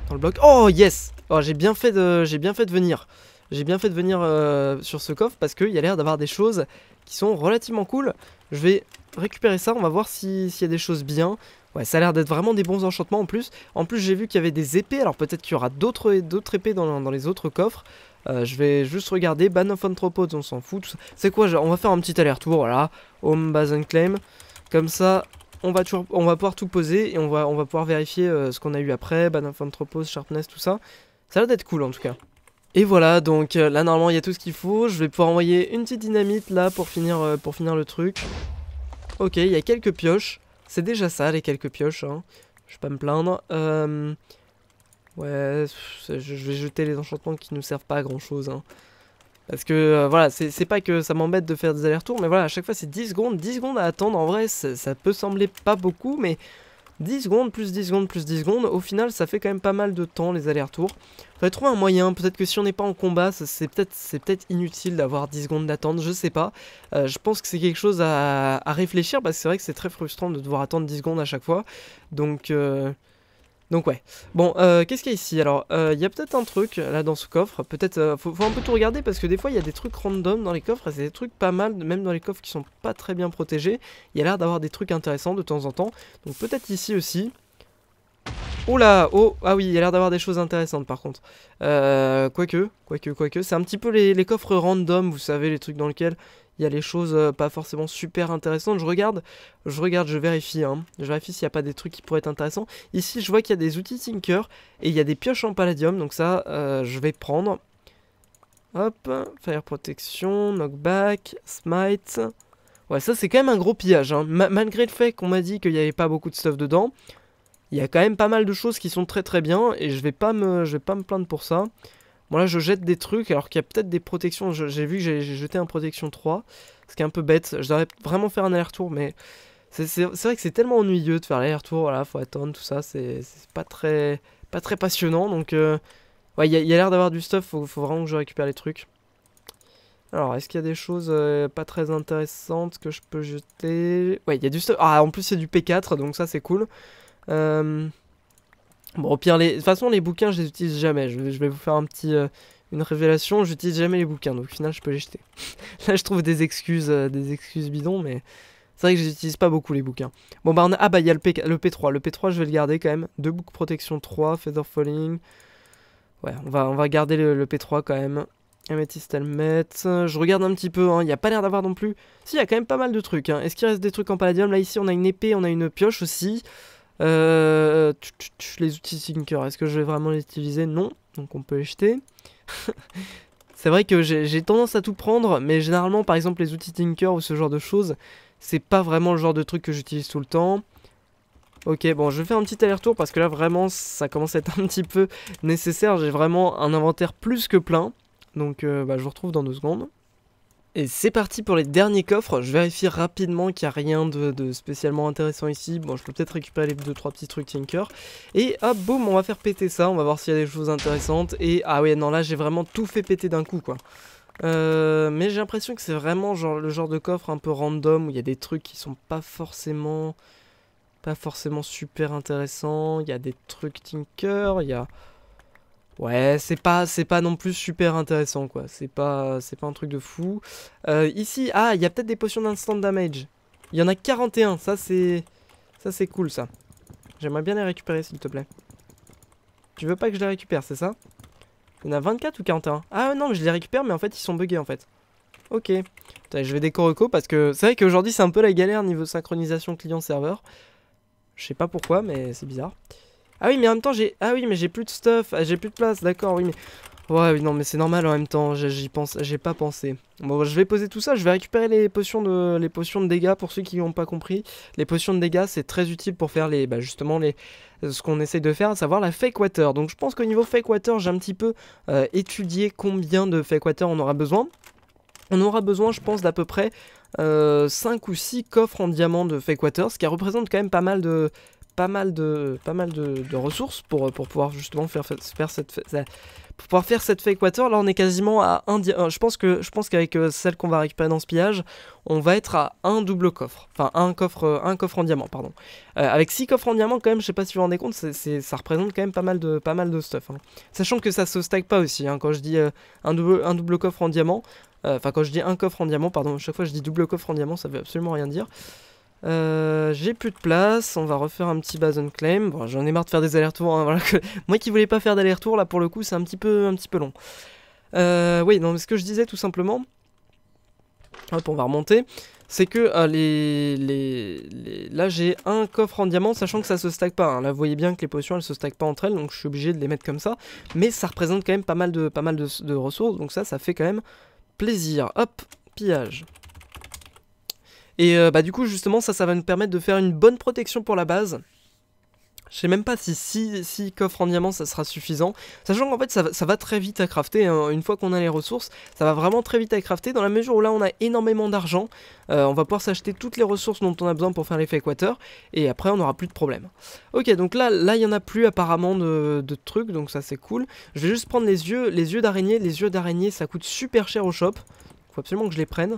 Dans le bloc. Oh yes oh, j'ai bien fait j'ai bien fait de venir. J'ai bien fait de venir euh, sur ce coffre parce qu'il y a l'air d'avoir des choses qui sont relativement cool. Je vais récupérer ça, on va voir s'il y a des choses bien. Ouais, ça a l'air d'être vraiment des bons enchantements en plus. En plus, j'ai vu qu'il y avait des épées, alors peut-être qu'il y aura d'autres épées dans, les autres coffres. Euh, je vais juste regarder. Ban of Anthropodes, on s'en fout. C'est quoi On va faire un petit aller-retour, voilà. Home, base and claim. Comme ça, on va, pouvoir tout poser et on va, pouvoir vérifier euh, ce qu'on a eu après. Ban of Anthropos, Sharpness, tout ça. Ça a l'air d'être cool en tout cas. Et voilà, donc euh, là normalement il y a tout ce qu'il faut. Je vais pouvoir envoyer une petite dynamite là pour finir, euh, pour finir le truc. Ok, il y a quelques pioches. C'est déjà ça les quelques pioches. Hein. Je vais pas me plaindre. Euh, ouais, je vais jeter les enchantements qui nous servent pas à grand chose. Hein. Parce que voilà, c'est pas que ça m'embête de faire des allers-retours, mais voilà, à chaque fois c'est 10 secondes. 10 secondes à attendre, en vrai, ça peut sembler pas beaucoup, mais 10 secondes, plus 10 secondes, plus 10 secondes. Au final, ça fait quand même pas mal de temps, les allers-retours. Faudrait trouver un moyen. Peut-être que si on n'est pas en combat, c'est peut-être peut inutile d'avoir 10 secondes d'attente. Je sais pas. Euh, je pense que c'est quelque chose à, à, réfléchir parce que c'est vrai que c'est très frustrant de devoir attendre 10 secondes à chaque fois. Donc. Euh, donc ouais. Bon, euh, qu'est-ce qu'il y a ici Alors, euh, il y a peut-être un truc là dans ce coffre. Peut-être, euh, faut, un peu tout regarder parce que des fois il y a des trucs random dans les coffres c'est des trucs pas mal, même dans les coffres qui sont pas très bien protégés. Il y a l'air d'avoir des trucs intéressants de temps en temps. Donc peut-être ici aussi. Oh là, oh, ah oui, il y a l'air d'avoir des choses intéressantes par contre. quoique, quoique, quoique, c'est un petit peu les, coffres random, vous savez, les trucs dans lesquels il y a les choses euh, pas forcément super intéressantes. Je regarde, je regarde, je vérifie, hein. je vérifie s'il n'y a pas des trucs qui pourraient être intéressants. Ici, je vois qu'il y a des outils Tinker et il y a des pioches en palladium, donc ça, euh, je vais prendre. Hop, fire protection, knockback, smite. Ouais, ça c'est quand même un gros pillage, hein. malgré le fait qu'on m'a dit qu'il n'y avait pas beaucoup de stuff dedans. Il y a quand même pas mal de choses qui sont très très bien et je vais pas me, je vais pas me plaindre pour ça. Bon là je jette des trucs alors qu'il y a peut-être des protections. J'ai vu que j'ai jeté un protection 3, ce qui est un peu bête. Je devrais vraiment faire un aller-retour, mais c'est vrai que c'est tellement ennuyeux de faire l'aller-retour. Voilà, faut attendre tout ça, c'est pas très, pas très passionnant. Donc euh, ouais, il y a, l'air d'avoir du stuff, faut, faut vraiment que je récupère les trucs. Alors, est-ce qu'il y a des choses euh, pas très intéressantes que je peux jeter Ouais, il y a du stuff. Ah, en plus, c'est du P4, donc ça, c'est cool. Euh... Bon, au pire, les... de toute façon, les bouquins, je les utilise jamais. Je, vais vous faire un petit, euh, une révélation. J'utilise jamais les bouquins, donc au final, je peux les jeter. Là, je trouve des excuses, euh, des excuses bidons, mais c'est vrai que je les pas beaucoup, les bouquins. Bon, bah, on a... Ah, bah, il y a le, P... 3 Le P3, je vais le garder quand même. Deux boucs protection 3, Feather Falling. Ouais, on va, on va garder le, P3 quand même. Amethyst Helmet. Je regarde un petit peu, hein. il n'y a pas l'air d'avoir non plus. Si, il y a quand même pas mal de trucs. Hein. Est-ce qu'il reste des trucs en palladium Là, ici, on a une épée, on a une pioche aussi. Euh, les outils Sinker, est-ce que je vais vraiment les utiliser Non, donc on peut les jeter. c'est vrai que j'ai tendance à tout prendre, mais généralement, par exemple, les outils Tinker ou ce genre de choses, c'est pas vraiment le genre de truc que j'utilise tout le temps. Ok, bon, je vais faire un petit aller-retour parce que là, vraiment, ça commence à être un petit peu nécessaire. J'ai vraiment un inventaire plus que plein. Donc, euh, bah, je vous retrouve dans deux secondes. Et c'est parti pour les derniers coffres. Je vérifie rapidement qu'il n'y a rien de, spécialement intéressant ici. Bon, je peux peut-être récupérer les 2-3 petits trucs Tinker. Et hop, boum, on va faire péter ça. On va voir s'il y a des choses intéressantes. Et ah ouais, non, là, j'ai vraiment tout fait péter d'un coup, quoi. Euh, mais j'ai l'impression que c'est vraiment genre, le genre de coffre un peu random où il y a des trucs qui sont pas forcément pas forcément super intéressants. Il y a des trucs Tinker, il y a... Ouais, c'est pas, c'est pas non plus super intéressant, quoi. C'est pas, c'est pas un truc de fou. Euh, ici, ah, il y a peut-être des potions d'instant damage. Il y en a 41, ça c'est... Ça c'est cool, ça. J'aimerais bien les récupérer, s'il te plaît. Tu veux pas que je les récupère, c'est ça Il y en a 24 ou 41 Ah non, mais je les récupère, mais en fait, ils sont buggés, en fait. Ok. je vais des parce que... C'est vrai qu'aujourd'hui, c'est un peu la galère niveau synchronisation client-serveur. Je sais pas pourquoi, mais c'est bizarre. Ah oui, mais en même temps, j'ai... Ah oui, mais j'ai plus de stuff, ah, j'ai plus de place, d'accord, oui, mais... Ouais, oui, non, mais c'est normal en même temps, j'y pense, j'ai pas pensé. Bon, je vais poser tout ça, je vais récupérer les potions de, les potions de dégâts pour ceux qui n'ont pas compris. Les potions de dégâts, c'est très utile pour faire les, bah, justement les, ce qu'on essaye de faire, à savoir la fake water. Donc je pense qu'au niveau fake water, j'ai un petit peu euh, étudié combien de fake water on aura besoin. On aura besoin, je pense, d'à peu près 5 euh, ou 6 coffres en diamant de fake water, ce qui représente quand même pas mal de, pas mal de, pas mal de, ressources pour, pour pouvoir justement faire, faire cette, pour pouvoir faire cette fait équateur. Là, on est quasiment à un. Euh, je pense que je pense qu'avec euh, celle qu'on va récupérer dans ce pillage, on va être à un double coffre, enfin un coffre, euh, un coffre en diamant, pardon. avec six coffres en diamant, quand même, je sais pas si vous vous rendez compte, ça représente quand même pas mal de, pas mal de stuff. Hein. Sachant que ça se stack pas aussi. Hein. quand je dis un double, un double coffre en diamant, enfin quand je dis un coffre en diamant, pardon, à chaque fois je dis double coffre en diamant, ça veut absolument rien dire. Euh, j'ai plus de place, on va refaire un petit Bazon Claim. j'en ai marre de faire des allers-retours. Hein, moi qui voulais pas faire d'aller-retour, là pour le coup, c'est un petit peu, un petit peu long. Euh, oui, non, ce que je disais tout simplement, hop, on va remonter, c'est que ah, là j'ai un coffre en diamant, sachant que ça se stack pas. Hein. Là, vous voyez bien que les potions elles se stackent pas entre elles, donc je suis obligé de les mettre comme ça. Mais ça représente quand même pas mal de, pas mal de ressources, donc ça, ça fait quand même plaisir. Hop, pillage. Et euh, bah du coup justement ça ça va nous permettre de faire une bonne protection pour la base. Je sais même pas si 6 si, coffres en diamant ça sera suffisant. Sachant qu'en fait ça, va très vite à crafter, hein. une fois qu'on a les ressources, ça va vraiment très vite à crafter. Dans la mesure où là on a énormément d'argent, euh, on va pouvoir s'acheter toutes les ressources dont on a besoin pour faire l'effet équateur, et après on n'aura plus de problème. Ok donc là là il y en a plus apparemment de, de trucs, donc ça c'est cool. Je vais juste prendre les yeux, les yeux d'araignée, les yeux d'araignée ça coûte super cher au shop, faut absolument que je les prenne.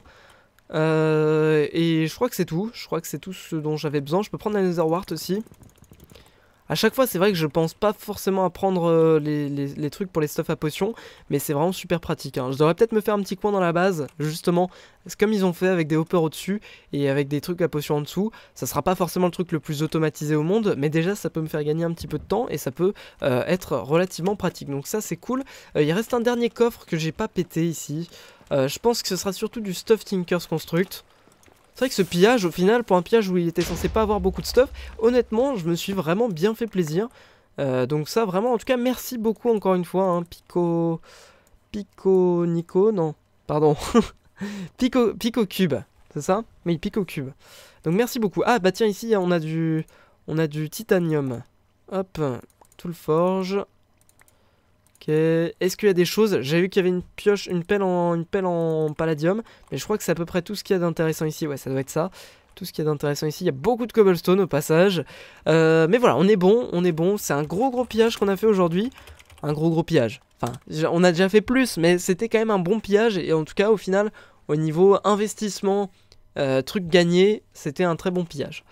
Euh, et je crois que c'est tout. Je crois que c'est tout ce dont j'avais besoin. Je peux prendre la wart aussi. A chaque fois, c'est vrai que je pense pas forcément à prendre euh, les, trucs pour les stuff à potions, mais c'est vraiment super pratique. Hein. Je devrais peut-être me faire un petit coin dans la base, justement, comme ils ont fait avec des hoppers au-dessus et avec des trucs à potions en dessous. Ça sera pas forcément le truc le plus automatisé au monde, mais déjà ça peut me faire gagner un petit peu de temps et ça peut euh, être relativement pratique. Donc ça c'est cool. il reste un dernier coffre que j'ai pas pété ici. Euh, je pense que ce sera surtout du stuff Tinkers Construct. C'est vrai que ce pillage, au final, pour un pillage où il était censé pas avoir beaucoup de stuff, honnêtement, je me suis vraiment bien fait plaisir. Euh, donc ça, vraiment, en tout cas, merci beaucoup encore une fois, hein. Pico... Pico Nico, non, pardon. Pico, Pico Cube, c'est ça pique au Cube. Donc merci beaucoup. Ah, bah tiens, ici, on a du... On a du titanium. Hop, tout le forge. Ok, Est-ce qu'il y a des choses J'ai vu qu'il y avait une pioche, une pelle en, palladium, mais je crois que c'est à peu près tout ce qu'il y a d'intéressant ici. Ouais, ça doit être ça. Tout ce qu'il y a d'intéressant ici. Il y a beaucoup de cobblestone au passage. Euh, mais voilà, on est bon, on est bon. C'est un gros gros pillage qu'on a fait aujourd'hui. Un gros gros pillage. Enfin, on a déjà fait plus, mais c'était quand même un bon pillage. Et en tout cas, au final, au niveau investissement, euh, truc gagné, c'était un très bon pillage.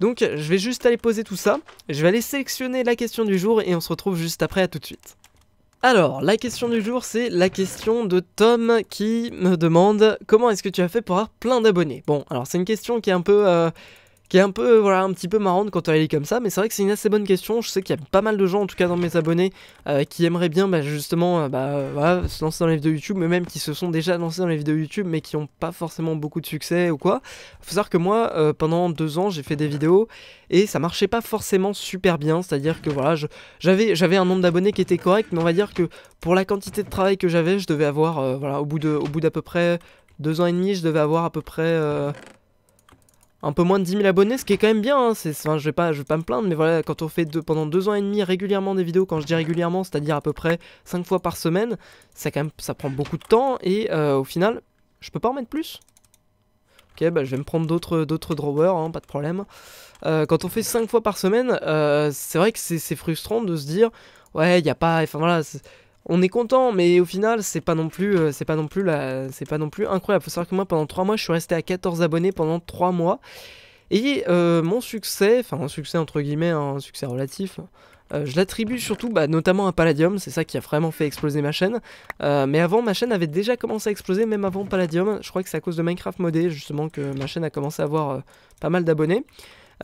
Donc, je vais juste aller poser tout ça. Je vais aller sélectionner la question du jour et on se retrouve juste après. À tout de suite. Alors, la question du jour, c'est la question de Tom qui me demande comment est-ce que tu as fait pour avoir plein d'abonnés Bon, alors c'est une question qui est un peu... Euh, qui est un peu voilà un petit peu marrante quand elle est comme ça mais c'est vrai que c'est une assez bonne question je sais qu'il y a pas mal de gens en tout cas dans mes abonnés euh, qui aimeraient bien bah, justement euh, bah, se lancer dans les vidéos YouTube mais même qui se sont déjà lancés dans les vidéos YouTube mais qui n'ont pas forcément beaucoup de succès ou quoi faut savoir que moi euh, pendant deux ans j'ai fait des vidéos et ça marchait pas forcément super bien c'est à dire que voilà j'avais j'avais un nombre d'abonnés qui était correct mais on va dire que pour la quantité de travail que j'avais je devais avoir voilà au bout de au bout d'à peu près deux ans et demi je devais avoir à peu près un peu moins de 10 000 abonnés, ce qui est quand même bien. Hein. C'est, enfin, je vais pas, je vais pas me plaindre, mais voilà, quand on fait pendant deux ans et demi régulièrement des vidéos, quand je dis régulièrement, c'est-à-dire à peu près 5 fois par semaine, ça quand même, ça prend beaucoup de temps et euh, au final, je peux pas en mettre plus. Ok, bah, je vais me prendre d'autres, d'autres drawers, hein, pas de problème. Euh, quand on fait 5 fois par semaine, euh, c'est vrai que c'est, frustrant de se dire, ouais, il y a pas, enfin voilà on est content, mais au final, c'est pas non plus, euh, c'est pas non plus la, c'est pas non plus incroyable. Faut savoir que moi, pendant 3 mois, je suis resté à 14 abonnés pendant 3 mois. Et euh, mon succès, enfin un succès entre guillemets, hein, un succès relatif, euh, je l'attribue surtout bah, notamment à Palladium, c'est ça qui a vraiment fait exploser ma chaîne. mais avant, ma chaîne avait déjà commencé à exploser, même avant Palladium. Je crois que c'est à cause de Minecraft modé justement que ma chaîne a commencé à avoir pas mal d'abonnés.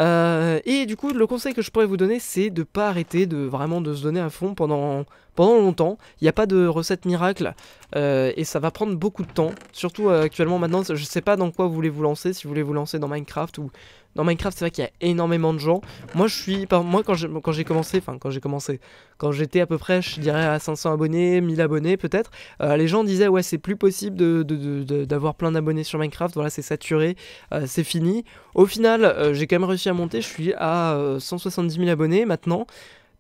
et du coup, le conseil que je pourrais vous donner, c'est de pas arrêter de vraiment de se donner à fond pendant pendant longtemps. Il n'y a pas de recette miracle euh, et ça va prendre beaucoup de temps. Surtout euh, actuellement maintenant, je ne sais pas dans quoi vous voulez vous lancer, si vous voulez vous lancer dans Minecraft ou... Dans Minecraft, c'est vrai qu'il y a énormément de gens. Moi, je suis, moi quand j'ai commencé, enfin quand j'ai commencé, quand j'étais à peu près, je dirais à 500 abonnés, 1000 abonnés peut-être, euh, les gens disaient ouais c'est plus possible d'avoir de, plein d'abonnés sur Minecraft, voilà c'est saturé, c'est fini. Au final, j'ai quand même réussi à monter, je suis à 170 000 abonnés maintenant.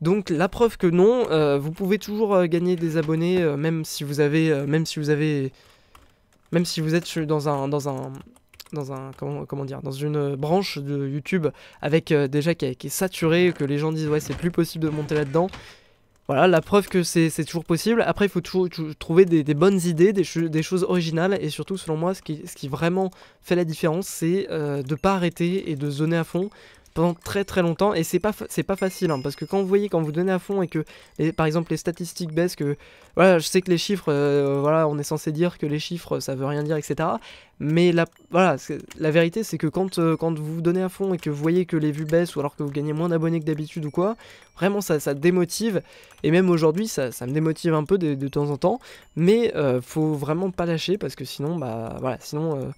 Donc la preuve que non, euh, vous pouvez toujours euh, gagner des abonnés, euh, même si vous avez, même si vous avez, même si vous êtes dans un, dans un, dans un, comment, dire, dans une branche de YouTube avec déjà qui, est saturée, que les gens disent ouais c'est plus possible de monter là-dedans. Voilà, la preuve que c'est toujours possible. Après, il faut toujours, trouver des, bonnes idées, des, choses originales. Et surtout, selon moi, ce qui, ce qui vraiment fait la différence, c'est de ne pas arrêter et de zoner à fond pendant très très longtemps et c'est pas c'est pas facile hein, parce que quand vous voyez quand vous donnez à fond et que par exemple les statistiques baissent que voilà je sais que les chiffres euh, voilà on est censé dire que les chiffres ça veut rien dire etc mais la voilà la vérité c'est que quand euh, quand vous donnez à fond et que vous voyez que les vues baissent ou alors que vous gagnez moins d'abonnés que d'habitude ou quoi vraiment ça ça démotive et même aujourd'hui ça, me démotive un peu de, temps en temps mais euh, faut vraiment pas lâcher parce que sinon bah voilà sinon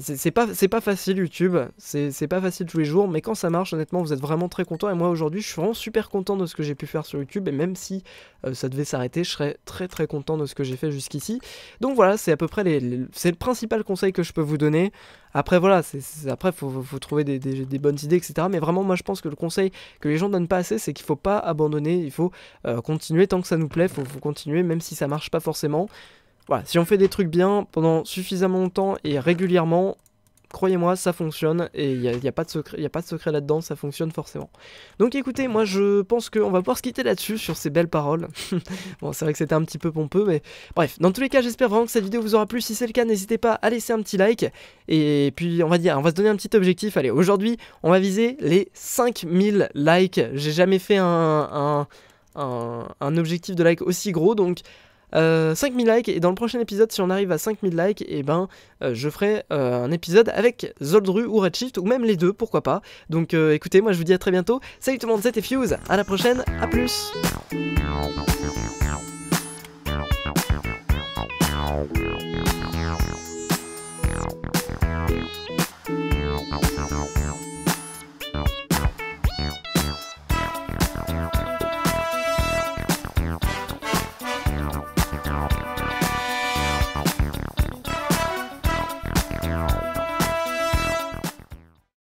c'est pas, pas facile YouTube, c'est pas facile tous les jours, mais quand ça marche, honnêtement, vous êtes vraiment très content. Et moi aujourd'hui, je suis vraiment super content de ce que j'ai pu faire sur YouTube, et même si euh, ça devait s'arrêter, je serais très très content de ce que j'ai fait jusqu'ici. Donc voilà, c'est à peu près les, c'est le principal conseil que je peux vous donner. Après voilà, c'est après faut, faut, trouver des, bonnes idées, etc. Mais vraiment, moi je pense que le conseil que les gens donnent pas assez, c'est qu'il faut pas abandonner, il faut euh, continuer tant que ça nous plaît, faut, faut continuer même si ça marche pas forcément. Voilà, si on fait des trucs bien pendant suffisamment longtemps et régulièrement, croyez-moi, ça fonctionne et il n'y a, y a, pas de secret, là-dedans, ça fonctionne forcément. Donc écoutez, moi je pense qu'on va pouvoir se quitter là-dessus, sur ces belles paroles. bon, c'est vrai que c'était un petit peu pompeux, mais bref, dans tous les cas, j'espère vraiment que cette vidéo vous aura plu. Si c'est le cas, n'hésitez pas à laisser un petit like et puis on va dire, on va se donner un petit objectif. Allez, aujourd'hui, on va viser les 5000 likes. J'ai jamais fait un, un, objectif de like aussi gros. Donc 5000 euh, likes, et dans le prochain épisode, si on arrive à 5000 likes, et eh ben, euh, je ferai euh, un épisode avec Zoldru ou Redshift, ou même les deux, pourquoi pas. Donc écoutez, moi je vous dis à très bientôt. Salut tout le monde, c'était Fuse, à la prochaine, à plus